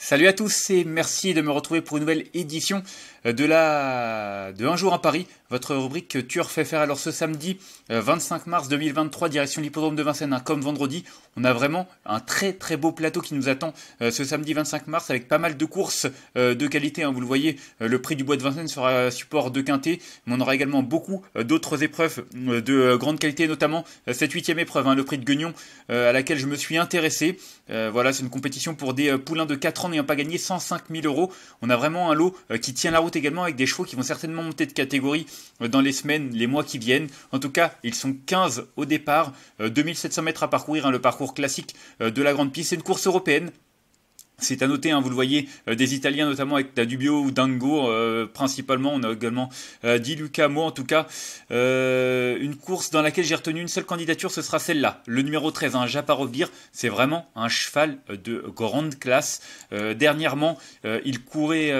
Salut à tous et merci de me retrouver pour une nouvelle édition euh, de la de Un jour à Paris, votre rubrique Tueur fait faire. Alors ce samedi 25 euh, mars 2023, direction l'hippodrome de Vincennes, hein, comme vendredi, on a vraiment un très très beau plateau qui nous attend euh, ce samedi 25 mars avec pas mal de courses de qualité. Hein. vous le voyez, le prix du bois de Vincennes sera support de quintet, mais on aura également beaucoup d'autres épreuves de grande qualité, notamment cette huitième épreuve, hein, le prix de Guignon, à laquelle je me suis intéressé. voilà, c'est une compétition pour des poulains de 4 ans n'ayant pas gagné 105 000 euros. On a vraiment un lot euh, qui tient la route également avec des chevaux qui vont certainement monter de catégorie euh, dans les semaines, les mois qui viennent. En tout cas, ils sont 15 au départ, 2700 euh, mètres à parcourir, hein, le parcours classique de la grande piste. C'est une course européenne c'est à noter, hein, vous le voyez, euh, des Italiens notamment avec Dubio ou Dango euh, principalement. On a également euh, Di Luca en tout cas. Euh, une course dans laquelle j'ai retenu une seule candidature, ce sera celle-là. Le numéro 13, un hein, c'est vraiment un cheval de grande classe. dernièrement, il, courait,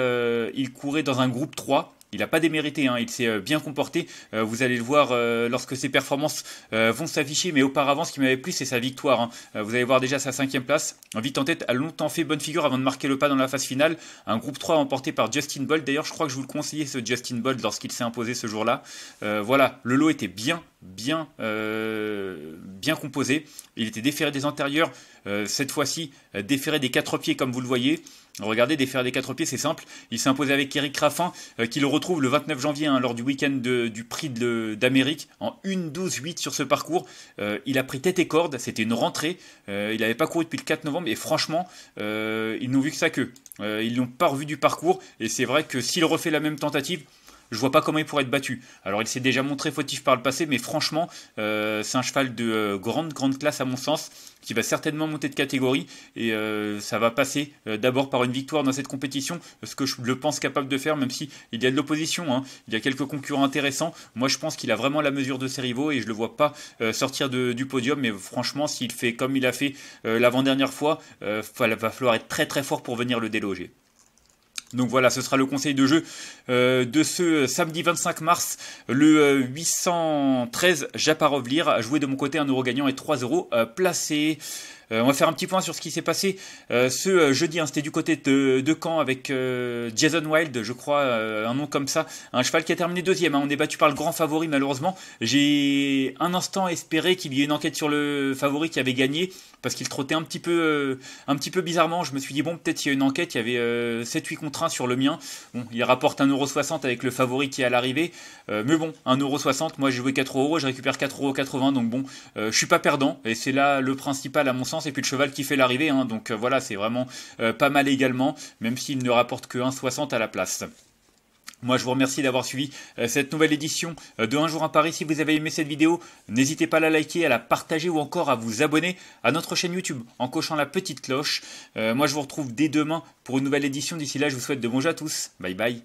il courait dans un groupe 3 il n'a pas démérité, hein, il s'est euh, bien comporté. Euh, vous allez le voir euh, lorsque ses performances vont s'afficher, mais auparavant, ce qui m'avait plu, c'est sa victoire. Hein. vous allez voir déjà sa cinquième place. Vite en tête, a longtemps fait bonne figure avant de marquer le pas dans la phase finale. Un groupe 3 emporté par Justin Bolt. D'ailleurs, je crois que je vous le conseillais, ce Justin Bolt lorsqu'il s'est imposé ce jour-là. voilà, le lot était bien bien, euh, bien composé. Il était déféré des antérieurs, euh, cette fois-ci euh, déféré des quatre pieds comme vous le voyez. Regardez, déféré des quatre pieds, c'est simple. Il s'est imposé avec Eric Raffin, qui le retrouve le 29 janvier hein, lors du week-end du prix d'Amérique, en 1-12-8 sur ce parcours. il a pris tête et corde, c'était une rentrée. il n'avait pas couru depuis le 4 novembre, et franchement, ils n'ont vu que ça que. ils n'ont pas revu du parcours, et c'est vrai que s'il refait la même tentative, je vois pas comment il pourrait être battu. Alors il s'est déjà montré fautif par le passé, mais franchement, euh, c'est un cheval de euh, grande, grande classe à mon sens, qui va certainement monter de catégorie, et euh, ça va passer d'abord par une victoire dans cette compétition, ce que je le pense capable de faire, même si il y a de l'opposition, hein. il y a quelques concurrents intéressants. Moi je pense qu'il a vraiment la mesure de ses rivaux, et je le vois pas sortir du podium, mais franchement, s'il fait comme il a fait l'avant-dernière fois, il va falloir être très très fort pour venir le déloger. Donc voilà, ce sera le conseil de jeu euh, de ce samedi 25 mars, le 813 euh, Japarov lire Jouer de mon côté un euro gagnant et 3 euros euh, placés. Euh, on va faire un petit point sur ce qui s'est passé euh, ce euh, jeudi. Hein. C'était du côté de, de Caen avec Jason Wild, je crois, un nom comme ça. Un cheval qui a terminé deuxième. Hein. on est battu par le grand favori, malheureusement. J'ai un instant espéré qu'il y ait une enquête sur le favori qui avait gagné parce qu'il trottait un petit peu, un petit peu bizarrement. Je me suis dit, bon, peut-être il y a une enquête. Il y avait 7-8 contre 1 sur le mien. Bon, il rapporte 1,60€ avec le favori qui est à l'arrivée. mais bon, 1,60€, moi j'ai joué 4€, je récupère 4,80€, donc bon, je je suis pas perdant. Et c'est là le principal à mon sens. Et puis le cheval qui fait l'arrivée. Hein. donc euh, voilà, c'est vraiment euh, pas mal également, même s'il ne rapporte que 1,60 à la place. Moi, je vous remercie d'avoir suivi euh, cette nouvelle édition de Un jour à Paris. Si vous avez aimé cette vidéo, n'hésitez pas à la liker, à la partager ou encore à vous abonner à notre chaîne YouTube en cochant la petite cloche. moi, je vous retrouve dès demain pour une nouvelle édition. D'ici là, je vous souhaite de bons jeux à tous. Bye bye.